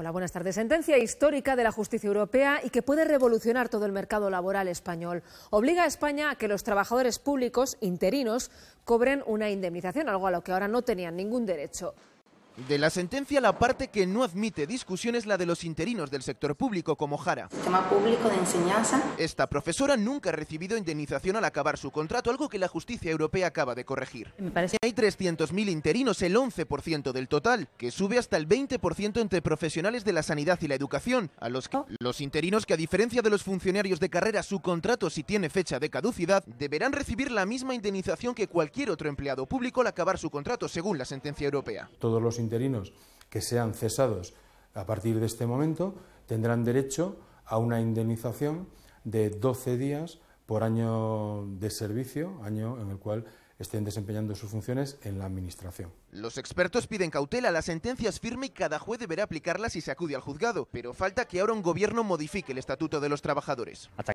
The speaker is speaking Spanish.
Hola, buenas tardes. Sentencia histórica de la justicia europea y que puede revolucionar todo el mercado laboral español. Obliga a España a que los trabajadores públicos interinos cobren una indemnización, algo a lo que ahora no tenían ningún derecho. De la sentencia, la parte que no admite discusión es la de los interinos del sector público, como Jara. Sistema público de enseñanza. Esta profesora nunca ha recibido indemnización al acabar su contrato, algo que la justicia europea acaba de corregir. parece... Hay 300.000 interinos, el 11% del total, que sube hasta el 20% entre profesionales de la sanidad y la educación, a los que oh. los interinos que, a diferencia de los funcionarios de carrera, su contrato, si tiene fecha de caducidad, deberán recibir la misma indemnización que cualquier otro empleado público al acabar su contrato, según la sentencia europea. Todos los interinos que sean cesados a partir de este momento tendrán derecho a una indemnización de 12 días por año de servicio, año en el cual estén desempeñando sus funciones en la Administración. Los expertos piden cautela, la sentencia es firme y cada juez deberá aplicarla si se acude al juzgado, pero falta que ahora un gobierno modifique el Estatuto de los Trabajadores.